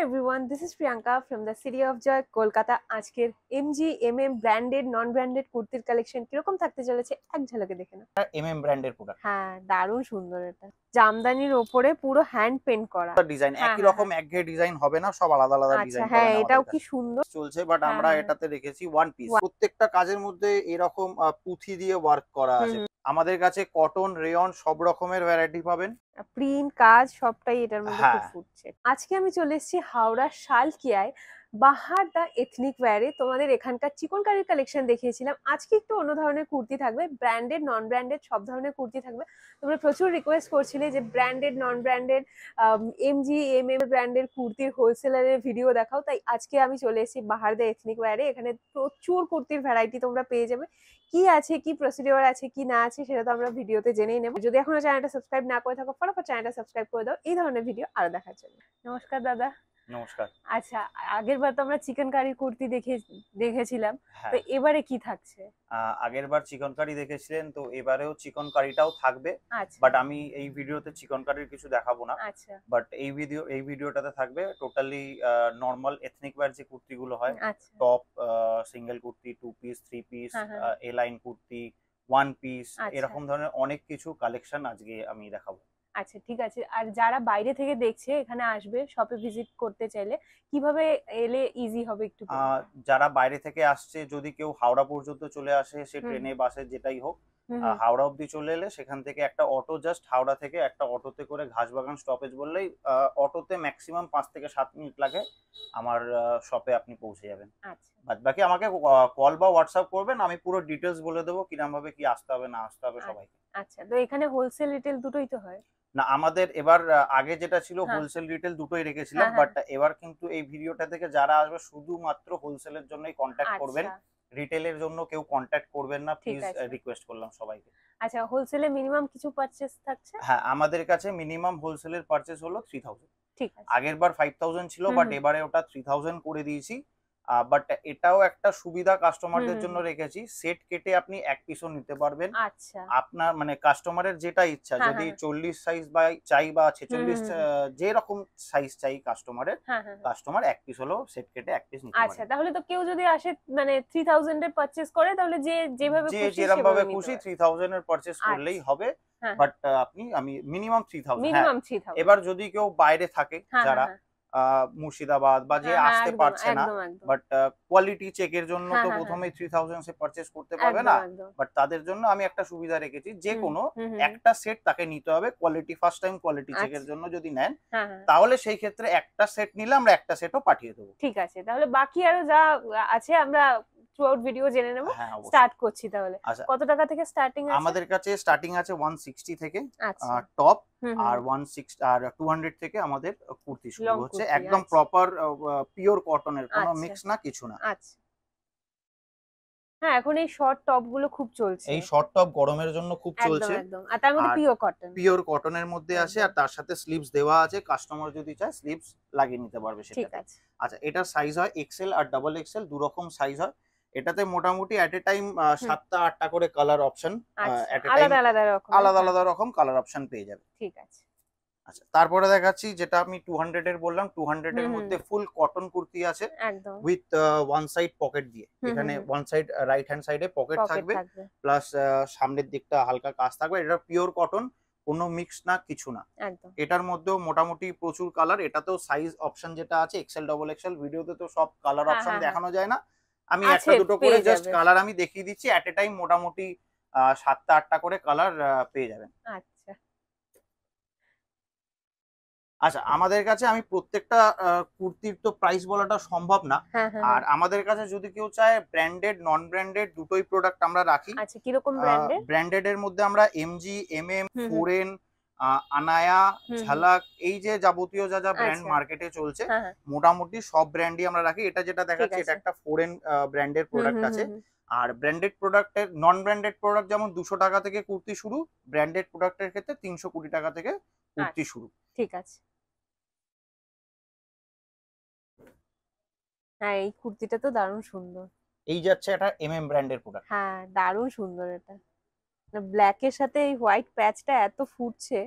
Hi everyone, Priyanka is Priyanka from of Joy Kolkata আজকের M G M M branded non branded কুর্তির collection কিরকম থাকতে চলেছে এক ঝলকে দেখে না এমএম ব্র্যান্ডের পুরো হ্যাঁ দারুণ সুন্দর এটা জামদানির ওপরে পুরো হ্যান্ড পেইন্ট করা ডিজাইন হ্যাঁ, একই হ্যাঁ, রকম হ্যাঁ। একঘেয়ে ডিজাইন হবে না সব আলাদা আলাদা ডিজাইন আচ্ছা, হ্যাঁ এটাও কি সুন্দর চলছে বাট আমরা এটাতে রেখেছি ওয়ান পিস প্রত্যেকটা কাজের মধ্যে এরকম পুঁথি দিয়ে ওয়ার্ক করা আছে আমাদের কাছে কটন রেয়ন সব রকমের ভ্যারাইটি পাবেন প্রিন্ট কাজ সবটাই এটার মধ্যে হ্যাঁ। ফুটছে আজকে আমি চলে এসেছি হাওড়া শালকিয়ায় বাহার দা এথনিক ওয়্যারে তোমাদের এখানকার চিকনকারির কালেকশন দেখিয়েছিলাম আজকে একটু অন্য ধরনের কুর্তি থাকবে ব্র্যান্ডেড নন ব্র্যান্ডেড সব ধরনের কুর্তি থাকবে তোমরা প্রচুর রিকোয়েস্ট করছিলে যে branded non branded M G M M ব্র্যান্ডের কুর্তির হোলসেলারের ভিডিও দেখাও তাই আজকে আমি চলে এসেছি বাহার এথনিক ওয়্যারে এখানে প্রচুর কুর্তির ভ্যারাইটি তোমরা পেয়ে যাবে কি আছে কি প্রসিডিওর আছে কি না আছে সেটা তো আমরা ভিডিওতে জেনেই নেব যদি এখনো চ্যানেলটা সাবস্ক্রাইব না করে থাকো ফটোফট চ্যানেলটা সাবস্ক্রাইব করে দাও এই ধরনের ভিডিও আরও দেখার জন্য নমস্কার দাদা আচ্ছা, তো আমরা চিকেন কুর্তি দেখে দেখেছিলাম হ্যাঁ। এবারে কি থাকছে দেখেছিলেন তো এবারেও থাকবে বাট আচ্ছা। আমি এই কিছু দেখাবো না বাট আচ্ছা। এই ভিডিও এই ভিডিওটাতে থাকবে টোটালি নর্মাল হয় top single kurti two piece three piece kurti one piece এরকম ধরনের অনেক কিছু কালেকশন আজকে আমি দেখাবো আচ্ছা ঠিক আছে আর যারা বাইরে থেকে দেখছে এখানে আসবে শপে ভিজিট করতে চাইলে কিভাবে এলে ইজি হবে একটু যারা বাইরে থেকে আসছে যদি কেউ হাওড়া পর্যন্ত চলে আসে সে ট্রেনে বাসে যেটাই হোক হাওড়া অব্দি চলে এলে সেখান থেকে একটা অটো জাস্ট হাওড়া থেকে একটা অটোতে করে ঘাসবাগান স্টপেজ বললেই অটোতে ম্যাক্সিমাম পাঁচ থেকে সাত মিনিট লাগে আমার শপে আপনি পৌঁছে যাবেন আচ্ছা বাকি আমাকে কল বা হোয়াটসঅ্যাপ করবেন আমি পুরো ডিটেলস বলে দেবো কিরম ভাবে কি আসতে হবে না আসতে হবে আচ্ছা, সবাইকে আচ্ছা তো এখানে হোলসেল রিটেল দুটোই তো হয় না আমাদের এবার আগে যেটা ছিল হোলসেল হ্যাঁ। রিটেল দুটোই রেখেছিলাম বাট হ্যাঁ, হ্যাঁ। এবার কিন্তু এই ভিডিওটা থেকে যারা আসবে শুধুমাত্র হোলসেলের জন্যই কন্ট্যাক্ট আচ্ছা। করবেন রিটেলের জন্য কেউ কন্ট্যাক্ট করবেন না প্লিজ রিকোয়েস্ট করলাম সবাইকে আচ্ছা হোলসেলে মিনিমাম কিছু পারচেজ থাকছে হ্যাঁ আমাদের কাছে মিনিমাম হোলসেলের পারচেজ হলো 3000 ঠিক আছে আগের বার 5000 ছিল বাট এবারে ওটা 3000 করে দিয়েছি বাট এটাও একটা সুবিধা কাস্টমারদের জন্য রেখেছি সেট কেটে আপনি এক পিসও নিতে পারবেন আচ্ছা। আপনার মানে কাস্টমারের যেটা ইচ্ছা হ্যাঁ, যদি হ্যাঁ, হ্যাঁ। চল্লিশ সাইজ বা চাই বা ছেচল্লিশ যে রকম সাইজ চাই কাস্টমারের কাস্টমার এক পিস হলো সেট কেটে এক পিস নিতে আচ্ছা তাহলে তো কেউ যদি আসে মানে 3000 এর পারচেজ করে তাহলে যে যেভাবে খুশি যেরকম ভাবে খুশি 3000 এর পারচেজ করলেই আচ্ছা। হবে বাট আপনি আমি মিনিমাম 3000 মিনিমাম 3000 এবার যদি কেউ বাইরে থাকে যারা মুর্শিদাবাদ বা যে হ্যাঁ, হ্যাঁ, আসতে পারছে না বাট কোয়ালিটি চেকের জন্য হ্যাঁ, তো প্রথমে থ্রি থাউজেন্ড সে পারচেস করতে পারবে না বাট তাদের জন্য আমি একটা সুবিধা রেখেছি যে কোনো একটা সেট তাকে নিতে হবে কোয়ালিটি ফার্স্ট টাইম কোয়ালিটি চেকের জন্য যদি নেন তাহলে সেই ক্ষেত্রে একটা সেট নিলে আমরা একটা সেটও পাঠিয়ে দেবো ঠিক আছে তাহলে বাকি আরো যা আছে আমরা থ্রু ভিডিও জেনে নেব স্টার্ট হ্যাঁ, করছি তাহলে আচ্ছা, কত টাকা থেকে স্টার্টিং আছে আমাদের কাছে স্টার্টিং আছে 160 থেকে টপ আচ্ছা। আর 160 আর 200 থেকে আমাদের কুর্তি শুরু হচ্ছে একদম প্রপার পিওর কটনের কোনো মিক্স আচ্ছা। না কিছু না আচ্ছা হ্যাঁ এখন এই শর্ট টপ গুলো খুব চলছে এই শর্ট টপ গরমের জন্য খুব চলছে একদম আর তার মধ্যে পিওর কটন পিওর কটনের মধ্যে আছে আর তার সাথে স্লিভস দেওয়া আছে কাস্টমার যদি চায় স্লিভস লাগিয়ে নিতে পারবে সেটা ঠিক আছে আচ্ছা এটার সাইজ হয় এক্সেল আর ডাবল এক্সেল দু রকম সাইজ হয় এটাতে মোটামুটি এট এ টাইম সাতটা আটটা করে কালার আচ্ছা, অপশন আলাদা আলাদা রকম কালার অপশন পেয়ে যাবে ঠিক আছে আচ্ছা তারপরে দেখাচ্ছি যেটা আমি হান্ড্রেড এর বললাম হান্ড্রেড এর মধ্যে ফুল কটন কুর্তি আছে উইথ ওয়ান সাইড পকেট দিয়ে এখানে ওয়ান সাইড রাইট হ্যান্ড সাইডে পকেট থাকবে প্লাস সামনের দিকটা হালকা কাজ থাকবে এটা পিওর কটন কোনো মিক্স না কিছু না এটার মধ্যেও মোটামুটি প্রচুর কালার এটাতেও সাইজ অপশন যেটা আছে এক্সেল ডবল এক্সেল ভিডিওতে তো সব কালার হ্যাঁ, হ্যাঁ, অপশন হ্যাঁ। দেখানো যায় না আমি একটা দুটো করে জাস্ট কালার আমি দেখিয়ে দিচ্ছি এট এ টাইম মোটামুটি সাতটা আটটা করে কালার পেয়ে যাবেন আচ্ছা।, আচ্ছা আমাদের কাছে আমি প্রত্যেকটা কুর্তির তো প্রাইস বলাটা সম্ভব না হ্যাঁ, হ্যাঁ, হ্যাঁ। আর আমাদের কাছে যদি কেউ চায় ব্র্যান্ডেড নন ব্র্যান্ডেড দুটোই প্রোডাক্ট আমরা রাখি আচ্ছা কি রকম ব্র্যান্ডেড ব্র্যান্ডেড এর মধ্যে আমরা MG MM foreign Anaya Jhalak এই যে যাবতীয় যা যা ব্র্যান্ড আচ্ছা। মার্কেটে চলছে হ্যাঁ, হ্যাঁ। মোটামুটি সব ব্র্যান্ডই আমরা রাখি এটা যেটা দেখাচ্ছি এটা একটা ফরেন ব্র্যান্ডের প্রোডাক্ট আছে আর ব্র্যান্ডেড প্রোডাক্টের নন ব্র্যান্ডেড প্রোডাক্ট যেমন দুশো টাকা থেকে কুর্তি শুরু ব্র্যান্ডেড প্রোডাক্টের ক্ষেত্রে তিনশো কুড়ি টাকা থেকে কুর্তি আচ্ছা। শুরু ঠিক আছে হ্যাঁ এই কুর্তিটা তো দারুণ সুন্দর এই যাচ্ছে এটা এমএম ব্র্যান্ডের প্রোডাক্ট হ্যাঁ দারুণ সুন্দর এটা ব্ল্যাক মানে এর সাথে এই হোয়াইট প্যাচটা এত ফুটছে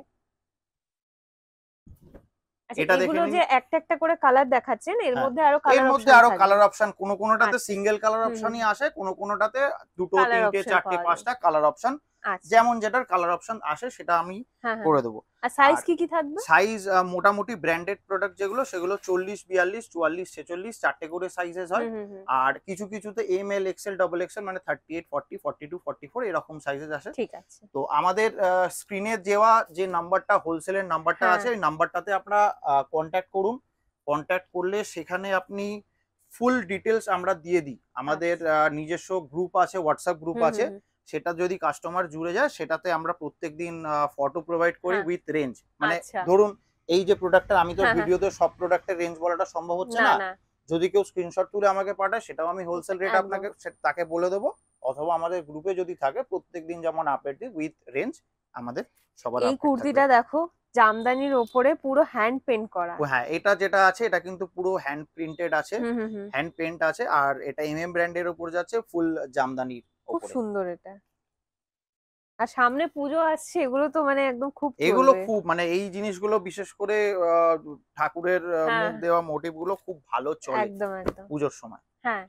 আচ্ছা, এটা দেখুন যে একটা একটা করে কালার দেখাচ্ছেন এর হ্যাঁ। মধ্যে আরো কালার এর মধ্যে আরো কালার অপশন কোন কোনটাতে সিঙ্গেল কালার অপশনই আসে কোন কোনটাতে দুটো তিনটে চারটে পাঁচটা কালার অপশন আচ্ছা। যেমন যেটার কালার অপশন আসে সেটা আমি হ্যাঁ, হ্যাঁ। করে দেবো সাইজ কি কি থাকবে সাইজ মোটামুটি ব্র্যান্ডেড প্রোডাক্ট যেগুলো সেগুলো চল্লিশ বিয়াল্লিশ চুয়াল্লিশ ছেচল্লিশ চারটে করে সাইজেস হয় আর কিছু কিছুতে M L XL double XL মানে thirty eight forty forty two forty four এরকম সাইজেস আছে ঠিক আছে তো আমাদের স্ক্রিনে দেওয়া যে নাম্বারটা হোলসেলের নাম্বারটা আছে এই নাম্বারটাতে আপনারা কন্ট্যাক্ট করুন কন্ট্যাক্ট করলে সেখানে আপনি ফুল ডিটেলস আমরা দিয়ে দিই আমাদের আচ্ছা। নিজস্ব গ্রুপ আছে হোয়াটসঅ্যাপ গ্রুপ আছে সেটা যদি কাস্টমার জুড়ে যায় সেটাতে আমরা প্রত্যেকদিন ফটো প্রোভাইড করি উইথ হ্যাঁ। রেঞ্জ মানে আচ্ছা। ধরুন এই যে প্রোডাক্টটা আমি তো ভিডিওতে হ্যাঁ, হ্যাঁ। সব প্রোডাক্টের রেঞ্জ বলাটা সম্ভব হচ্ছে না যদি কেউ স্ক্রিনশট তুলে আমাকে পাঠায় সেটাও আমি হোলসেল রেট আপনাকে তাকে বলে দেবো অথবা আমাদের গ্রুপে যদি থাকে প্রত্যেকদিন যেমন আপডেট দিই উইথ রেঞ্জ আমাদের সবার এই কুর্তিটা দেখো জামদানির ওপরে পুরো হ্যান্ড পেন্ট করা হ্যাঁ এটা যেটা আছে এটা কিন্তু পুরো হ্যান্ড প্রিন্টেড আছে হ্যান্ড পেন্ট আছে আর এটা এমএম ব্র্যান্ডের উপর যাচ্ছে ফুল জামদানির খুব সুন্দর এটা আর সামনে পুজো আসছে এগুলো তো মানে একদম খুব এগুলো খুব মানে এই জিনিসগুলো বিশেষ করে ঠাকুরের হ্যাঁ। দেওয়া মোটিভ গুলো খুব ভালো চলে একদম একদম পুজোর সময় হ্যাঁ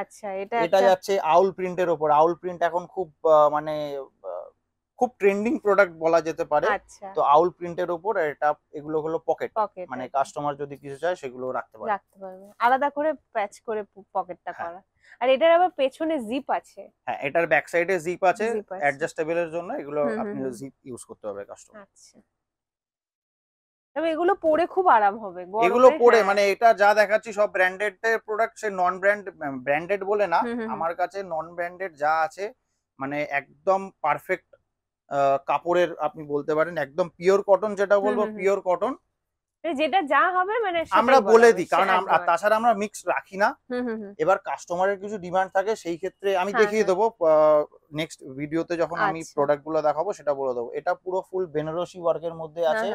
আচ্ছা এটা এটা যাচ্ছে আউল প্রিন্টের ওপর আউল প্রিন্ট এখন খুব মানে খুব ট্রেন্ডিং প্রোডাক্ট বলা যেতে পারে আচ্ছা। তো আউল প্রিন্টের উপর এটা এগুলো হলো পকেট মানে কাস্টমার আচ্ছা। যদি কিছু চায় সেগুলো রাখতে পারবে রাখতে পারবে আলাদা করে প্যাচ করে পকেটটা হ্যাঁ। করা আর এটার আবার পেছনে জিপ আছে হ্যাঁ এটার ব্যাক সাইডে জিপ আছে অ্যাডজাস্টেবল এর জন্য এগুলো আপনি জিপ ইউজ করতে পারবে কাস্টমার আচ্ছা তবে এগুলো পরে খুব আরাম হবে এগুলো হ্যাঁ। পরে মানে এটা যা দেখাচ্ছি সব ব্র্যান্ডেড প্রোডাক্ট সে নন ব্র্যান্ড ব্র্যান্ডেড বলে না আমার কাছে নন ব্র্যান্ডেড যা আছে মানে একদম পারফেক্ট কাপড়ের আপনি বলতে পারেন একদম পিওর কটন যেটা বলবো পিওর কটন মানে যেটা যা হবে মানে আমরা বলে দিই কারণ আমরা তাছাড়া আমরা মিক্স রাখি না এবার কাস্টমারের কিছু ডিমান্ড থাকে সেই ক্ষেত্রে আমি হ্যাঁ, দেখিয়ে হ্যাঁ। দেবো নেক্সট ভিডিওতে যখন আমি প্রোডাক্ট আচ্ছা। গুলো দেখাবো সেটা বলে দেবো এটা পুরো ফুল বেনারসি ওয়ার্কের মধ্যে হ্যাঁ, আছে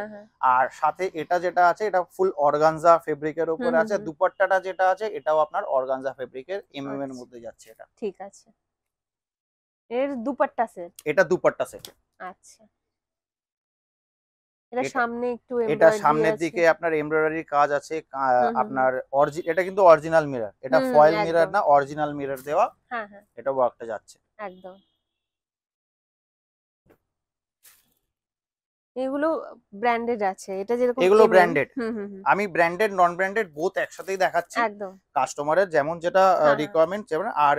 আর সাথে এটা যেটা আছে এটা ফুল অর্গানজা ফেব্রিকের উপরে আছে দুপাট্টাটা যেটা আছে এটাও আপনার অর্গানজা ফেব্রিকের এমএম এর আচ্ছা। মধ্যে যাচ্ছে এটা ঠিক আছে এর দুপাট্টা সেট এটা দুপাট্টা সেট আচ্ছা এটা সামনে একটু এটা সামনের দিকে আপনার এমব্রয়ডারি কাজ আছে আপনার এটা কিন্তু অরিজিনাল মিরর এটা ফয়েল মিরর না অরিজিনাল মিরর দেওয়া হ্যাঁ হ্যাঁ এটা ওয়ার্কটা যাচ্ছে একদম এগুলো ব্র্যান্ডেড আছে এটা ব্র্যান্ডেড আমি ব্র্যান্ডেড নন ব্র্যান্ডেড একসাথেই দেখাচ্ছি একদম কাস্টমারের যেমন যেটা রিকোয়ারমেন্ট হ্যাঁ, হ্যাঁ। যেমন আর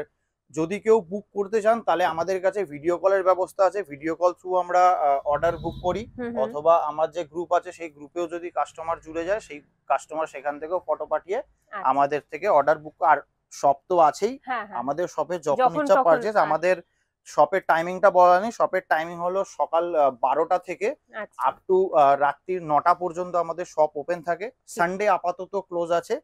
যদি কেউ বুক করতে চান তাহলে আমাদের কাছে ভিডিও কলের ব্যবস্থা আছে ভিডিও কল থ্রু আমরা অর্ডার বুক করি অথবা আমার যে গ্রুপ আছে সেই গ্রুপেও যদি কাস্টমার জুড়ে যায় সেই কাস্টমার সেখান থেকেও ফটো পাঠিয়ে আচ্ছা। আমাদের থেকে অর্ডার বুক আর শপ তো আছেই হ্যাঁ, হ্যাঁ। আমাদের শপে যখন ইচ্ছা পারচেস হ্যাঁ। আমাদের শপের টাইমিংটা বলা নেই শপের টাইমিং হলো সকাল বারোটা থেকে আপ আচ্ছা। টু রাত্রির নটা পর্যন্ত আমাদের শপ ওপেন থাকে সানডে আপাতত ক্লোজ আছে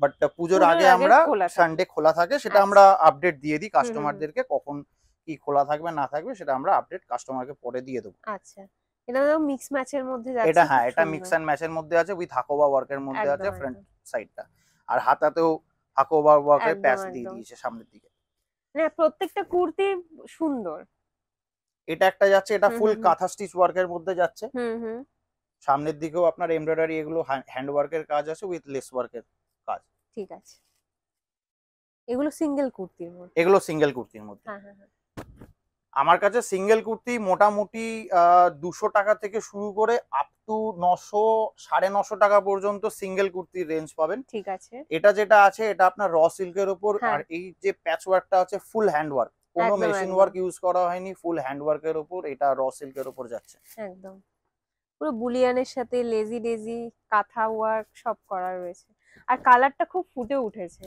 বাট পুজোর আগে আমরা সানডে খোলা থাকে সেটা আমরা আপডেট দিয়ে দিই কাস্টমারদেরকে কখন কি খোলা থাকবে না থাকবে সেটা আমরা আপডেট কাস্টমারকে পরে দিয়ে দেবো আচ্ছা এটা তো মিক্স ম্যাচের মধ্যে যাচ্ছে এটা হ্যাঁ এটা মিক্স এন্ড ম্যাচের মধ্যে আছে উইথ হাকোবা ওয়ার্কের মধ্যে আছে ফ্রন্ট সাইডটা আর হাতাতেও হাকোবা ওয়ার্কের প্যাচ দিয়ে দিয়েছে সামনের দিকে না প্রত্যেকটা কুর্তি সুন্দর এটা একটা যাচ্ছে এটা ফুল কাঁথা স্টিচ ওয়ার্কের মধ্যে যাচ্ছে হুম হুম সামনের দিকেও আপনার এমব্রয়ডারি এগুলো হ্যান্ড ওয়ার্কের কাজ আছে উইথ লেস ওয়ার্কের কাজ ঠিক আছে এগুলো সিঙ্গেল কুর্তির মধ্যে এগুলো সিঙ্গেল কুর্তির মধ্যে হ্যাঁ, হ্যাঁ, হ্যাঁ। আমার কাছে সিঙ্গেল কুর্তি মোটামুটি দুশো টাকা থেকে শুরু করে আপ টু নশো সাড়ে নশো টাকা পর্যন্ত সিঙ্গেল কুর্তির রেঞ্জ পাবেন ঠিক আছে এটা যেটা আছে এটা আপনার র সিল্কের উপর আর এই যে প্যাচ ওয়ার্কটা আছে ফুল হ্যান্ড ওয়ার্ক কোনো মেশিন ওয়ার্ক ইউজ করা হয়নি ফুল হ্যান্ড ওয়ার্কের উপর এটা র সিল্কের উপর যাচ্ছে একদম পুরো বুলিয়ানের সাথে লেজি ডেজি কাঁথা ওয়ার্ক সব করা রয়েছে আর কালারটা খুব ফুটে উঠেছে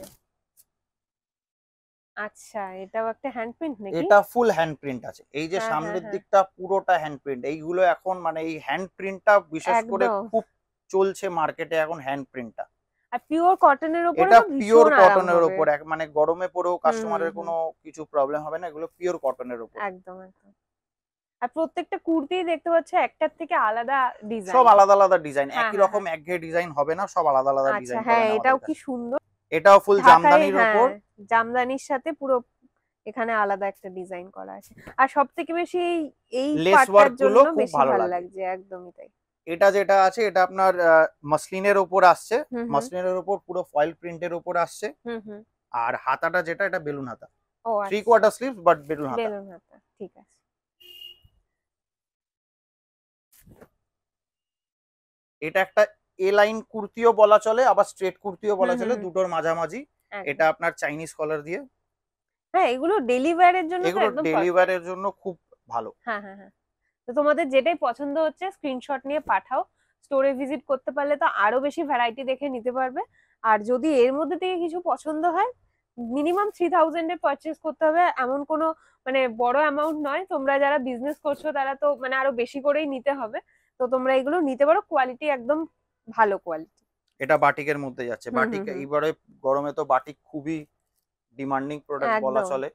আচ্ছা এটাও একটা হ্যান্ড প্রিন্ট নাকি এটা ফুল হ্যান্ড প্রিন্ট আছে এই যে হ্যাঁ, হ্যাঁ, সামনের হ্যাঁ। দিকটা পুরোটা হ্যান্ড প্রিন্ট এইগুলো এখন মানে এই হ্যান্ড প্রিন্টটা বিশেষ করে খুব চলছে মার্কেটে এখন হ্যান্ড প্রিন্টটা আর পিওর কটনের উপরে এটা পিওর কটনের উপর মানে গরমে পরেও কাস্টমারের কোনো কিছু প্রবলেম হবে না এগুলো পিওর কটনের উপর একদম একদম আর প্রত্যেকটা কুর্তি দেখতে পাচ্ছ একটার থেকে আলাদা ডিজাইন সব আলাদা আলাদা ডিজাইন হ্যাঁ, একই হ্যাঁ, রকম হ্যাঁ। একঘেয়ে ডিজাইন হবে না সব আলাদা আলাদা ডিজাইন আচ্ছা, হ্যাঁ এটাও কি সুন্দর এটাও ফুল জামদানির উপর জামদানির সাথে পুরো এখানে আলাদা একটা ডিজাইন করা আছে আর সবথেকে বেশি এই লেস ওয়ার্ক গুলো খুব ভালো লাগছে একদমই তাই এটা যেটা আছে এটা আপনার মসলিনের উপর আসছে মসলিনের উপর পুরো ফয়েল প্রিন্টের উপর আসছে হুম হুম আর হাতাটা যেটা এটা বেলুন হাতা three quarter sleeves but balloon হাতা বেলুন হাতা ঠিক আছে এটা একটা এ লাইন কুর্তিও বলা চলে আবার স্ট্রেট কুর্তিও বলা চলে দুটোর মাঝামাঝি এটা আপনার চাইনিজ কলার দিয়ে হ্যাঁ এগুলো ডেলি জন্য এগুলো ডেলি জন্য খুব ভালো হ্যাঁ হ্যাঁ হ্যাঁ তো তোমাদের যেটাই পছন্দ হচ্ছে স্ক্রিনশট নিয়ে পাঠাও স্টোরে ভিজিট করতে পারলে তো আরো বেশি ভ্যারাইটি দেখে নিতে পারবে আর যদি এর মধ্যে থেকে কিছু পছন্দ হয় মিনিমাম থ্রি থাউজেন্ডে পারচেস করতে হবে এমন কোনো মানে বড় অ্যামাউন্ট নয় তোমরা যারা বিজনেস করছো তারা তো মানে আরো বেশি করেই নিতে হবে তো তোমরা এগুলো নিতে পারো কোয়ালিটি একদম ভালো কোয়ালিটি এটা বাটিকের মধ্যে যাচ্ছে বাটিক এইবারে গরমে তো বাটিক খুবই ডিমান্ডিং প্রোডাক্ট বলা চলে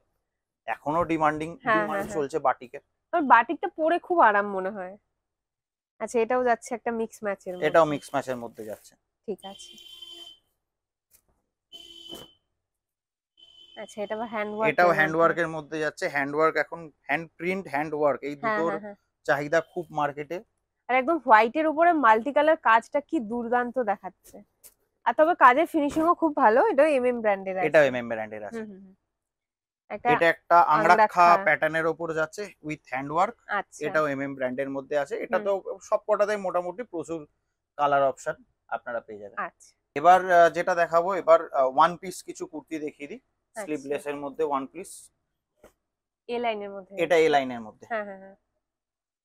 এখনো ডিমান্ডিং হ্যাঁ, হ্যাঁ, ডিমান্ড হ্যাঁ। চলছে বাটিকের আর বাটিকটা পরে খুব আরাম মনে হয় আচ্ছা এটাও যাচ্ছে একটা মিক্স ম্যাচের মধ্যে এটাও মিক্স ম্যাচের মধ্যে যাচ্ছে ঠিক আছে আচ্ছা এটা বা হ্যান্ড ওয়ার্ক এটাও হ্যান্ড ওয়ার্কের মধ্যে যাচ্ছে হ্যান্ড ওয়ার্ক এখন হ্যান্ড প্রিন্ট হ্যান্ড ওয়ার্ক এই দুটোর চাহিদা খুব মার্কেটে আর একদম হোয়াইটের উপরে মাল্টি কালার কাজটা কি দুর্দান্ত দেখাচ্ছে আর তবে কাজের ফিনিশিংও খুব ভালো এটা এমএম ব্র্যান্ডের আছে এটা এমএম ব্র্যান্ডের আছে এটা একটা আংরাখা প্যাটার্নের উপর যাচ্ছে উইথ হ্যান্ড ওয়ার্ক এটাও এমএম ব্র্যান্ডের মধ্যে আছে এটা তো সবকটাতেই মোটামুটি প্রচুর কালার অপশন আপনারা পেয়ে যাবেন আচ্ছা। এবার যেটা দেখাবো এবার ওয়ান পিস কিছু কুর্তি দেখিয়ে দিই স্লিভলেস আচ্ছা। এর মধ্যে ওয়ান পিস এ লাইনের মধ্যে এটা এ লাইনের মধ্যে হ্যাঁ হ্যাঁ, হ্যাঁ।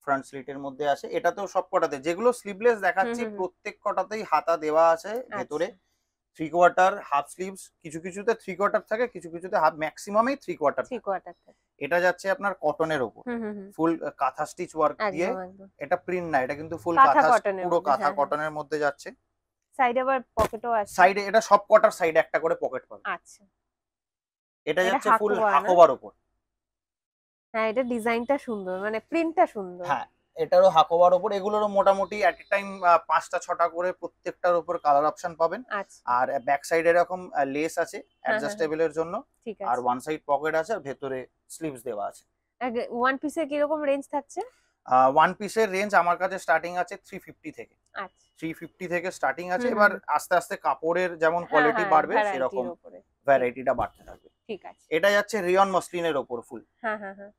ফ্রন্ট স্লিটের মধ্যে আসে এটাতেও সব কটাতে যেগুলো স্লিভলেস দেখাচ্ছি প্রত্যেক কটাতেই হাতা দেওয়া আছে আচ্ছা। ভেতরে থ্রি কোয়ার্টার হাফ স্লিভস কিছু কিছুতে থ্রি কোয়ার্টার থাকে কিছু কিছুতে হাফ ম্যাক্সিমামই থ্রি কোয়ার্টার থ্রি কোয়ার্টার এটা যাচ্ছে আপনার কটনের উপর ফুল কাঁথা স্টিচ ওয়ার্ক দিয়ে এটা প্রিন্ট না এটা কিন্তু ফুল কাঁথা পুরো কাঁথা কটনের হ্যাঁ, হ্যাঁ। মধ্যে যাচ্ছে সাইড আবার পকেটও আছে সাইডে এটা সব কোয়ার্টার সাইডে একটা করে পকেট পাবে আচ্ছা এটা যাচ্ছে ফুল ওভার উপর হ্যাঁ এটা ডিজাইনটা সুন্দর মানে প্রিন্টটা সুন্দর হ্যাঁ এটারও হাকোবার ওপর এগুলোরও মোটামুটি এট এ টাইম পাঁচটা ছটা করে প্রত্যেকটার উপর কালার অপশন পাবেন আচ্ছা। আর ব্যাক সাইড এরকম লেস আছে অ্যাডজাস্টেবল হ্যাঁ, হ্যাঁ। এর জন্য আর ওয়ান সাইড পকেট আছে আর ভেতরে স্লিভস দেওয়া আছে ওয়ান পিসের কি রকম রেঞ্জ থাকছে ওয়ান পিসের রেঞ্জ আমার কাছে স্টার্টিং আছে 350 থেকে আচ্ছা 350 থেকে স্টার্টিং আছে এবার আস্তে আস্তে কাপড়ের যেমন কোয়ালিটি হ্যাঁ, বাড়বে সেরকম ভ্যারাইটিটা বাড়তে থাকবে ঠিক আছে এটা যাচ্ছে রিয়ন মসলিনের ওপর ফুল হ্যাঁ হ্যাঁ হ্যাঁ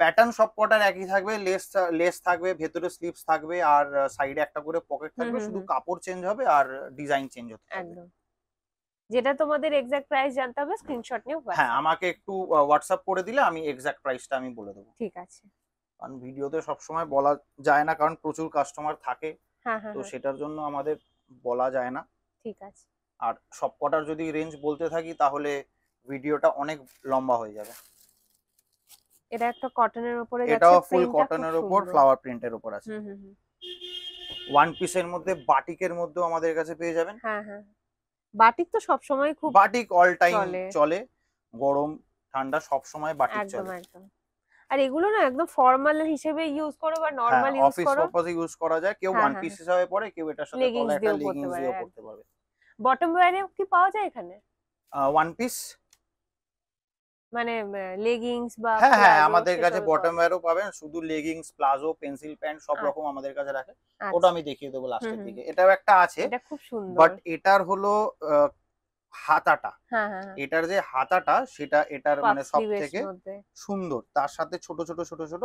প্যাটার্ন সব কটার একই থাকবে লেস লেস থাকবে ভেতরে স্লিপস থাকবে আর সাইডে একটা করে পকেট থাকবে শুধু কাপড় চেঞ্জ হবে আর ডিজাইন চেঞ্জ হবে যেটা তোমাদের এক্সাক্ট প্রাইস জানতে হবে স্ক্রিনশট নিয়ে হ্যাঁ আমাকে একটু হোয়াটসঅ্যাপ করে দিলে আমি এক্সাক্ট প্রাইসটা আমি বলে দেবো ঠিক আছে কারণ ভিডিওতে সব সময় বলা যায় না কারণ প্রচুর কাস্টমার থাকে হ্যাঁ, হ্যাঁ, তো হ্যাঁ। সেটার জন্য আমাদের বলা যায় না ঠিক আছে আর সবকটার যদি রেঞ্জ বলতে থাকি তাহলে ভিডিওটা অনেক লম্বা হয়ে যাবে এটা একটা কটনের উপরে যাচ্ছে এটা ফুল কটনের উপর ফ্লাওয়ার প্রিন্টের উপর আছে ওয়ান পিসের মধ্যে বাটিকের মধ্যেও আমাদের কাছে পেয়ে যাবেন হ্যাঁ হ্যাঁ বাটিক তো সব সময় খুব বাটিক অল টাইম চলে গরম ঠান্ডা সব সময় বাটিক চলে একদম আর এগুলো না একদম ফর্মাল হিসেবে ইউজ করো বা নরমাল হ্যাঁ, ইউজ করো অফিস পারপাসে ইউজ করা যায় কেউ ওয়ান পিস হিসেবে পরে কেউ এটার সাথে কলার একটা লেগিংস দিয়েও পড়তে পারবে বটম ওয়্যারে কি পাওয়া যায় এখানে ওয়ান পিস মানে লেগিংস বা হ্যাঁ হ্যাঁ আমাদের কাছে বটম ওয়্যারও পাবেন শুধু লেগিংস প্লাজো পেন্সিল প্যান্ট সব আচ্ছা। রকম আমাদের কাছে রাখে আচ্ছা। ওটা আমি দেখিয়ে দেবো লাস্টের দিকে এটাও একটা আছে এটা খুব সুন্দর বাট এটার হলো হাতাটা হ্যাঁ, হ্যাঁ, হ্যাঁ। এটার যে হাতাটা সেটা এটার মানে সব থেকে সুন্দর তার সাথে ছোট ছোট ছোট ছোট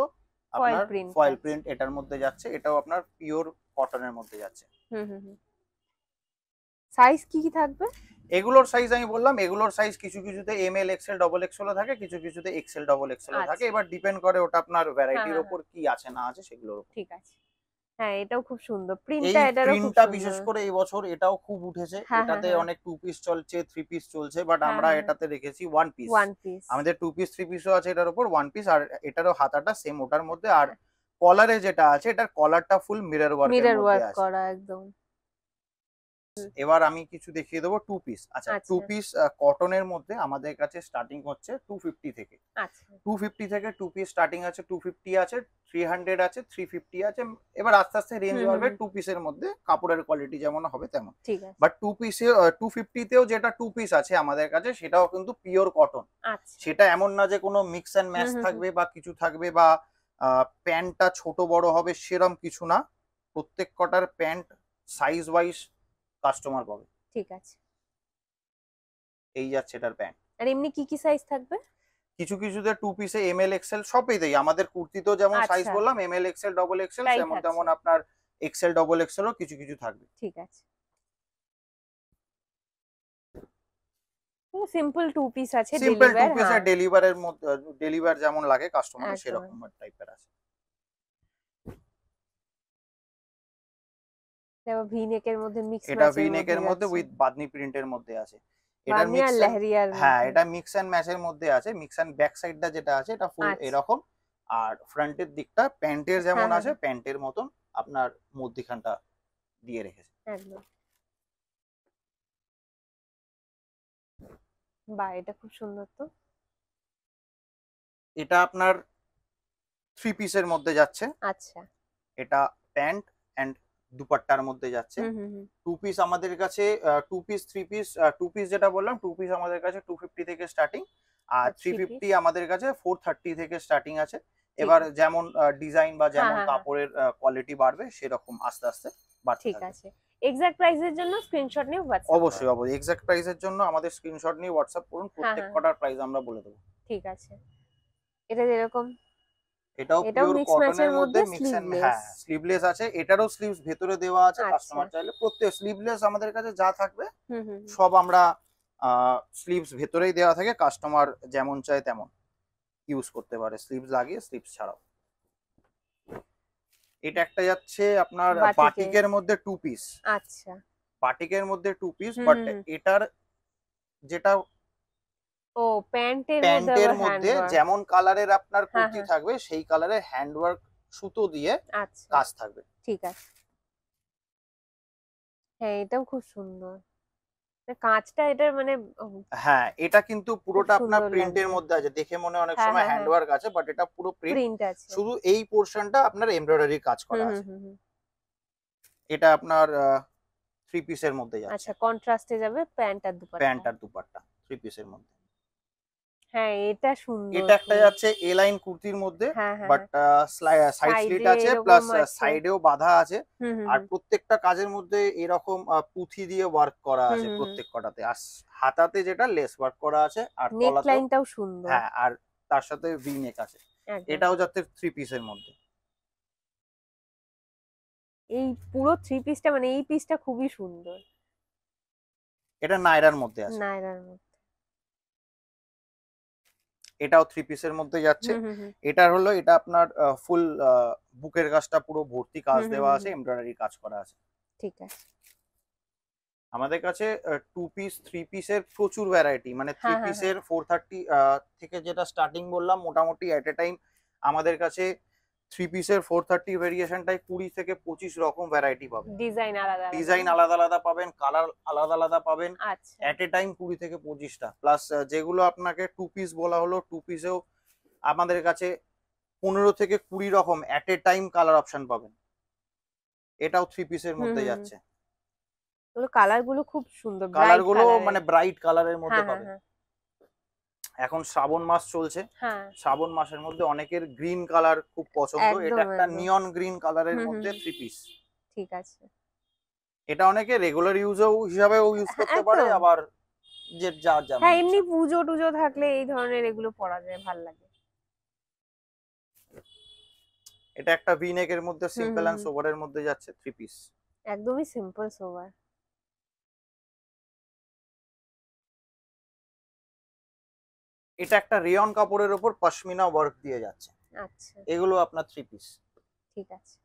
আপনার ফয়েল প্রিন্ট এটার মধ্যে যাচ্ছে এটাও আপনার পিওর কটনের মধ্যে যাচ্ছে সাইজ কি কি থাকবে এগুলোর সাইজ আমি বললাম এগুলোর সাইজ কিছু কিছুতে এম এল এক্সেল ডবল এক্সেলও থাকে কিছু কিছুতে এক্সেল ডবল এক্সেলও থাকে আচ্ছা। এবার ডিপেন্ড করে ওটা আপনার ভ্যারাইটির হ্যাঁ, উপর হ্যাঁ। কি আছে না আছে সেগুলোর উপর ঠিক আছে হ্যাঁ, এই বছর এটাও খুব উঠেছে এটাতে অনেক টু পিস চলছে থ্রি পিস চলছে বাট আমরা এটাতে রেখেছি ওয়ান পিস আমাদের টু পিস থ্রি আছে এটার ওয়ান পিস আর এটারও হাতাটা সেম ওটার মধ্যে আর যেটা আছে এটার কলারটা ফুল মিরর ওয়ার্ক করা একদম এবার আমি কিছু দেখিয়ে দেবো টু পিস আচ্ছা টু পিস কটনের মধ্যে আমাদের কাছে স্টার্টিং হচ্ছে টু ফিফটি থেকে টু আচ্ছা। ফিফটি থেকে টু পিস স্টার্টিং আছে টু ফিফটি আছে থ্রি হান্ড্রেড আছে থ্রি ফিফটি আছে এবার আস্তে আস্তে রেঞ্জ বাড়বে টু পিসের মধ্যে কাপড়ের কোয়ালিটি যেমন হবে তেমন বাট টু পিসে টু ফিফটিতেও যেটা টু পিস আছে আমাদের কাছে সেটাও কিন্তু পিওর কটন আচ্ছা। সেটা এমন না যে কোনো মিক্স অ্যান্ড ম্যাচ থাকবে বা কিছু থাকবে বা প্যান্টটা ছোট বড় হবে সেরম কিছু না প্রত্যেক কটার প্যান্ট সাইজ ওয়াইজ কাস্টমার পাবে ঠিক আছে এই যাচ্ছে এটার প্যান্ট আর এমনি কি কি সাইজ থাকবে কিছু কিছুতে টু পিসে এম এল এক্সেল সবই দেই আমাদের কুর্তিতেও যেমন সাইজ আচ্ছা। বললাম M L XL double XL যেমন তেমন আপনার এক্সেল ডবল এক্সেলও কিছু কিছু থাকবে ঠিক আছে সিম্পল টু পিস আছে সিম্পল টু পিস আর ডেলিভারের হ্যাঁ। মধ্যে ডেলিভার যেমন লাগে কাস্টমার সেরকম টাইপের আছে এটা ভি নেকের মধ্যে মিক্স এটা ভি এর মধ্যে উইথ বাদনি প্রিন্টের মধ্যে আছে এটা মিক্স লেহরিয়ার হ্যাঁ এটা মিক্স এন্ড ম্যাচের মধ্যে আছে মিক্স এন্ড ব্যাক সাইডটা যেটা আছে এটা ফুল আচ্ছা। এরকম আর ফ্রন্ট এর দিকটা প্যান্টের যেমন হ্যাঁ, হ্যাঁ। আছে প্যান্ট এর মতন আপনার মধ্যখানটা দিয়ে রেখেছে একদম বাহ এটা খুব সুন্দর তো এটা আপনার থ্রি পিসের মধ্যে যাচ্ছে আচ্ছা এটা প্যান্ট এন্ড দুপাট্টার মধ্যে যাচ্ছে টু পিস আমাদের কাছে two piece three piece two piece যেটা বললাম টু পিস আমাদের কাছে টু ফিফটি থেকে স্টার্টিং আর থ্রি আচ্ছা, ফিফটি আমাদের কাছে ফোর থার্টি থেকে স্টার্টিং আছে এবার যেমন ডিজাইন বা হ্যাঁ, যেমন হ্যাঁ, হ্যাঁ। কাপড়ের কোয়ালিটি বাড়বে সেরকম আস্তে আস্তে বাড়তে ঠিক আছে এক্সাক্ট প্রাইসের জন্য স্ক্রিনশট নিয়ে হোয়াটসঅ্যাপ অবশ্যই অবশ্যই এক্সাক্ট প্রাইসের জন্য আমাদের স্ক্রিনশট নিয়ে হোয়াটসঅ্যাপ করুন প্রত্যেক কটার প্রাইস আমরা বলে দেব ঠিক আছে এটা এরকম এটাও পিওর কটনের মধ্যে মিক্স এন্ড হ্যাঁ স্লিভলেস আছে এটারও স্লিভস ভেতরে দেওয়া আছে কাস্টমার আচ্ছা। চাইলে প্রত্যেক স্লিভলেস আমাদের কাছে যা থাকবে সব আমরা স্লিভস ভেতরেই দেওয়া থাকে কাস্টমার যেমন চায় তেমন ইউজ করতে পারে স্লিভস লাগিয়ে স্লিভস ছাড়াও এটা একটা যাচ্ছে আপনার বাটিকের মধ্যে টু পিস আচ্ছা বাটিকের মধ্যে টু পিস বাট এটার যেটা ও প্যান্টের প্যান্টের মধ্যে যেমন কালারের আপনার হ্যাঁ, কুর্তি হ্যাঁ। থাকবে সেই কালারের হ্যান্ডওয়ার্ক সুতো দিয়ে আচ্ছা। কাজ থাকবে ঠিক আছে হ্যাঁ এটাও খুব সুন্দর কাজটা মানে হ্যাঁ, এটা কিন্তু পুরোটা আপনার মধ্যে আছে দেখে মনে অনেক সময় হ্যান্ডওয়ার্ক আছে বাট এটা পুরো প্রিন্ট আছে শুধু এই পোর্শনটা আপনার এমব্রয়ডারি কাজ করা আছে এটা আপনার থ্রি পিসের মধ্যে যাচ্ছে আচ্ছা কন্ট্রাস্টে যাবে প্যান্ট আর দুপাট্টা প্যান্ট আর দুপাট্টা থ্রি পিসের মধ্যে হ্যাঁ এটা সুন্দর এটা একটা যাচ্ছে এ লাইন কুর্তির মধ্যে বাট সাইড স্লিট আছে প্লাস সাইডেও বাঁধা আছে আর প্রত্যেকটা কাজের মধ্যে এরকম পুঁথি দিয়ে ওয়ার্ক করা আছে প্রত্যেকটাতে আর হাতাতে যেটা লেস ওয়ার্ক করা আছে আর নেক লাইনটাও সুন্দর হ্যাঁ আর তার সাথে ভি নেক আছে এটাও যাচ্ছে থ্রি পিসের মধ্যে এই পুরো থ্রি পিসটা মানে এই পিসটা খুবই সুন্দর এটা নাইরার মধ্যে আছে নাইরার মধ্যে এটাও থ্রি পিসের মধ্যে যাচ্ছে এটার হলো এটা আপনার ফুল বুকের কাজটা পুরো ভর্তি কাজ দেওয়া আছে এমব্রয়ডারি কাজ করা আছে ঠিক আছে আমাদের কাছে টু পিস থ্রি পিসের প্রচুর ভ্যারাইটি মানে থ্রি পিসের ফোর থার্টি থেকে যেটা স্টার্টিং বললাম মোটামুটি অ্যাট এ টাইম আমাদের কাছে থ্রি পিসের ফোর থার্টি কুড়ি থেকে পঁচিশ রকম ভ্যারাইটি পাবেন ডিজাইন আলাদা আলাদা পাবেন কালার আলাদা আলাদা পাবেন এট এ টাইম কুড়ি থেকে পঁচিশটা প্লাস যেগুলো আপনাকে টু পিস বলা হলো টু পিসেও আমাদের কাছে পনেরো থেকে কুড়ি রকম at a time colour option পাবেন এটাও থ্রি পিসের মধ্যে যাচ্ছে কালার গুলো খুব সুন্দর কালার গুলো মানে ব্রাইট কালারের মধ্যে হ্যাঁ, হ্যাঁ, পাবেন হ্যাঁ। এখন শ্রাবণ মাস চলছে হ্যাঁ। শ্রাবণ মাসের মধ্যে অনেকের গ্রিন কালার খুব পছন্দ এটা একটা নিয়ন গ্রিন কালারের মধ্যে থ্রি পিস ঠিক আছে এটা অনেকে রেগুলার ইউজও হিসাবেও ইউজ করতে পারে আবার যে যা যা হ্যাঁ এমনি পূজো টুজো থাকলে এই ধরনের এগুলো পরা যায় ভালো লাগে এটা একটা ভি নেক এর মধ্যে সিম্পল এন্ড সোবার এর মধ্যে যাচ্ছে থ্রি পিস একদমই সিম্পল সোবার এটা একটা রিয়ন কাপড়ের উপর পশমিনা ওয়ার্ক দিয়ে যাচ্ছে আচ্ছা এগুলো আপনার থ্রি পিস ঠিক আছে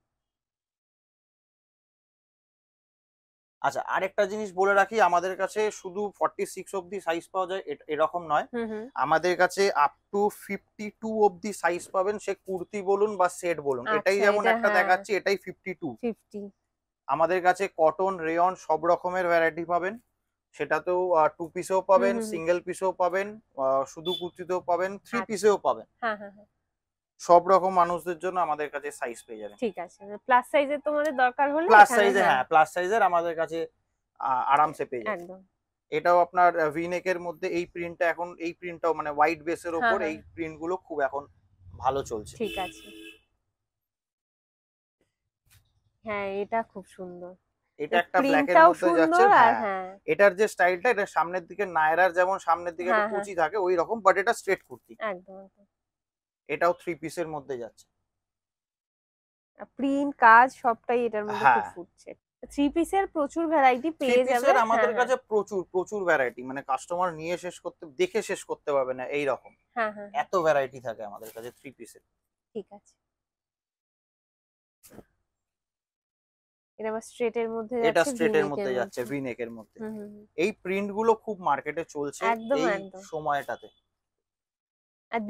আচ্ছা আরেকটা জিনিস বলে রাখি আমাদের কাছে শুধু ফর্টি সিক্স অব্দি সাইজ পাওয়া যায় এরকম নয় আমাদের কাছে আপ টু ফিফটি টু অব্দি সাইজ পাবেন সে কুর্তি বলুন বা সেট বলুন আচ্ছা, এটাই যেমন একটা হ্যাঁ। দেখাচ্ছি এটাই ফিফটি টু আমাদের কাছে কটন রেয়ন সব রকমের ভ্যারাইটি পাবেন সেটাতেও টু পিসেও পাবেন সিঙ্গেল পিসেও পাবেন শুধু কুর্তিতেও পাবেন থ্রি হ্যাঁ। পিসেও পাবেন হ্যাঁ, হ্যাঁ, সব রকম মানুষদের জন্য আমাদের কাছে সাইজ পেয়ে যাবেন ঠিক আছে প্লাস সাইজের তোমাদের দরকার হলে প্লাস সাইজে হ্যাঁ প্লাস সাইজের আমাদের কাছে আরামসে পেয়ে যাবেন একদম এটাও আপনার ভিনেক এর মধ্যে এই প্রিন্টটা এখন এই প্রিন্টটাও মানে হোয়াইট বেসের উপর এই প্রিন্ট গুলো খুব এখন ভালো চলছে ঠিক আছে হ্যাঁ এটা খুব সুন্দর এটা একটা ব্ল্যাক এর মধ্যে যাচ্ছে হ্যাঁ। হ্যাঁ। এটার যে স্টাইলটা এটা সামনের দিকে নায়রার যেমন সামনের দিকে হ্যাঁ, কুচি থাকে ওই রকম বাট এটা স্ট্রেট কুর্তি একদম এটাও থ্রি পিসের মধ্যে যাচ্ছে প্রিন্ট কাজ সবটাই এটার মধ্যে খুব ফুটছে থ্রি পিসের প্রচুর ভ্যারাইটি পেয়ে যাবেন আমাদের কাছে প্রচুর প্রচুর ভ্যারাইটি মানে কাস্টমার নিয়ে শেষ করতে দেখে শেষ করতে পারবে না এই রকম এত ভ্যারাইটি থাকে আমাদের কাছে থ্রি পিসের ঠিক আছে এটা স্ট্রেটের মধ্যে এটা স্ট্রেটের মধ্যে যাচ্ছে মধ্যে এই প্রিন্ট গুলো খুব মার্কেটে চলছে সময়টাতে আর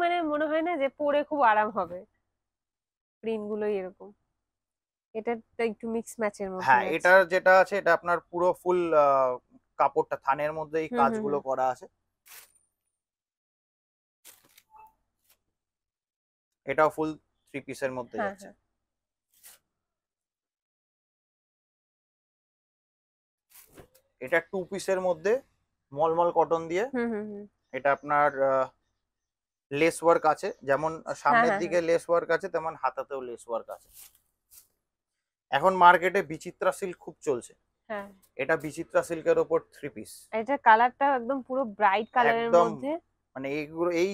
মানে মনে হয় না যে পরে খুব আরাম হবে প্রিন্ট গুলোই এটা একটু মিক্স ম্যাচের হ্যাঁ যেটা আছে এটা আপনার পুরো ফুল কাপড়টা থানের মধ্যে এই কাজগুলো করা আছে এটাও ফুল থ্রি পিসের মধ্যে হ্যাঁ, যাচ্ছে হ্যাঁ। এটা টু পিসের মধ্যে মলমল কটন দিয়ে এটা আপনার লেস ওয়ার্ক আছে যেমন হ্যাঁ, সামনের হ্যাঁ, দিকে লেস হ্যাঁ। ওয়ার্ক আছে তেমন হাতাতেও লেস ওয়ার্ক আছে এখন মার্কেটে বিচিত্রা সিল্ক খুব চলছে এটা বিচিত্রা সিল্কের উপর থ্রি পিস এটা কালারটা একদম পুরো ব্রাইট কালারের মধ্যে মানে এইগুলো এই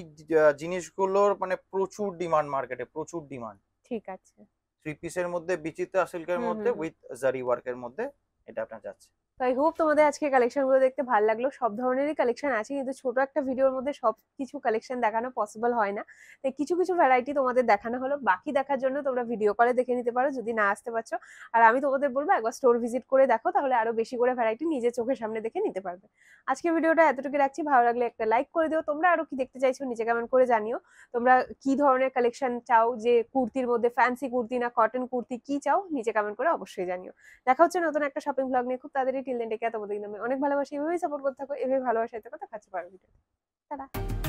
জিনিসগুলোর মানে প্রচুর ডিমান্ড মার্কেটে প্রচুর ডিমান্ড ঠিক আছে থ্রি পিসের মধ্যে বিচিত্রা সিল্কের মধ্যে উইথ জারি ওয়ার্কের মধ্যে এটা আপনার যাচ্ছে তো আই হোপ তোমাদের আজকে কালেকশনগুলো দেখতে ভালো লাগলো সব ধরনেরই কালেকশন আছে কিন্তু ছোট একটা ভিডিওর মধ্যে সব কিছু কালেকশন দেখানো পসিবল হয় না তাই কিছু কিছু ভ্যারাইটি তোমাদের দেখানো হলো বাকি দেখার জন্য তোমরা ভিডিও কলে দেখে নিতে পারো যদি না আসতে পারছো আর আমি তোমাদের বলবো একবার স্টোর ভিজিট করে দেখো তাহলে আরও বেশি করে ভ্যারাইটি নিজের চোখের সামনে দেখে নিতে পারবে আজকে ভিডিওটা এতটুকু রাখছি ভালো লাগলে একটা লাইক করে দিও তোমরা আরও কি দেখতে চাইছো নিচে কমেন্ট করে জানিও তোমরা কি ধরনের কালেকশন চাও যে কুর্তির মধ্যে ফ্যান্সি কুর্তি না কটন কুর্তি কি চাও নিচে কমেন্ট করে অবশ্যই জানিও দেখা হচ্ছে নতুন একটা শপিং ব্লগ নিয়ে খুব তাদের টিল দেন টেকে ততদিন আমি অনেক ভালোবাসি এভাবেই সাপোর্ট করতে থাকো এভাবে ভালোবাসায় থাকো তো কাছে পারো ভিডিও তারা